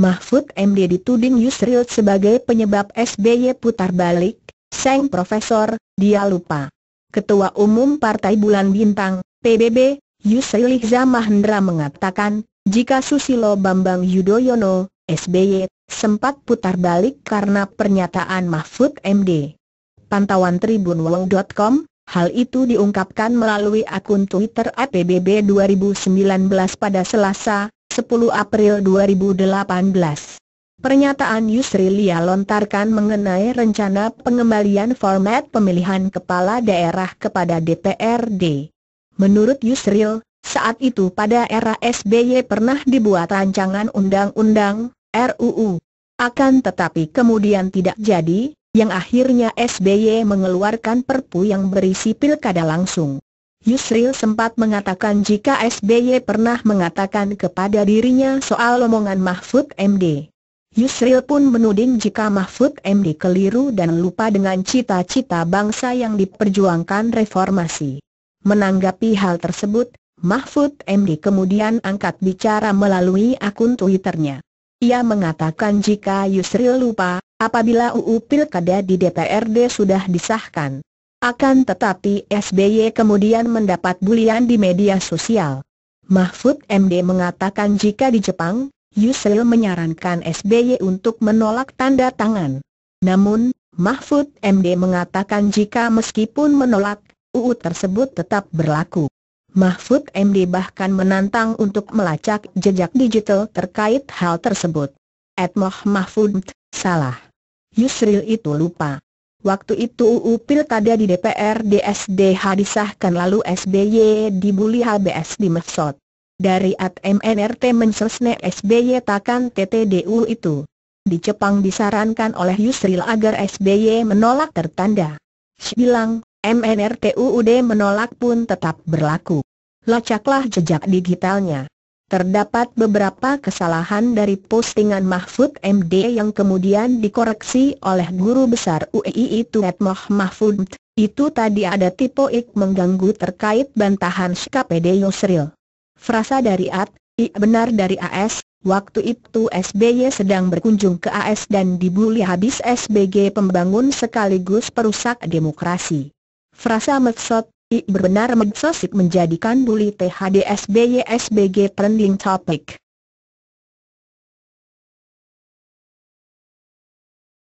Mahfud MD dituding Yusril sebagai penyebab SBY putar balik, Seng Profesor, dia lupa. Ketua Umum Partai Bulan Bintang, PBB, Yusril Ihza Mahendra mengatakan, jika Susilo Bambang Yudhoyono, SBY, sempat putar balik karena pernyataan Mahfud MD. Pantauan TribunWong.com, Hal itu diungkapkan melalui akun Twitter APBB 2019 pada Selasa, 10 April 2018 Pernyataan Yusri Lia lontarkan mengenai rencana pengembalian format pemilihan kepala daerah kepada DPRD. Menurut Yusril, saat itu pada era SBY pernah dibuat rancangan undang-undang RUU. Akan tetapi kemudian tidak jadi, yang akhirnya SBY mengeluarkan perpu yang berisi pilkada langsung. Yusril sempat mengatakan jika SBY pernah mengatakan kepada dirinya soal omongan Mahfud MD. Yusril pun menuding jika Mahfud MD keliru dan lupa dengan cita-cita bangsa yang diperjuangkan reformasi. Menanggapi hal tersebut, Mahfud MD kemudian angkat bicara melalui akun Twitternya. Ia mengatakan jika Yusril lupa, apabila UU Pilkada di DPRD sudah disahkan akan tetapi SBY kemudian mendapat bulian di media sosial. Mahfud MD mengatakan jika di Jepang, Yusril menyarankan SBY untuk menolak tanda tangan. Namun, Mahfud MD mengatakan jika meskipun menolak, UU tersebut tetap berlaku. Mahfud MD bahkan menantang untuk melacak jejak digital terkait hal tersebut. Edmoh Mahfud, salah. Yusril itu lupa. Waktu itu UU Pilkada di dpr dsdh disahkan lalu SBY dibully HBS di Mesot. Dari at MNRT menselesne SBY takkan TTDU itu. Di Jepang disarankan oleh Yusril agar SBY menolak tertanda. Bilang, MNRT UUD menolak pun tetap berlaku. Lacaklah jejak digitalnya. Terdapat beberapa kesalahan dari postingan Mahfud MD yang kemudian dikoreksi oleh Guru Besar UII Edmoh Mahfud. Itu tadi ada tipe ik mengganggu terkait bantahan SKPD Yusril. Frasa dari AT, I benar dari AS, waktu itu SBY sedang berkunjung ke AS dan dibully habis SBG pembangun sekaligus perusak demokrasi. Frasa Metsot, I berbenar medsosip menjadikan buli THDSBYSBG trending topic.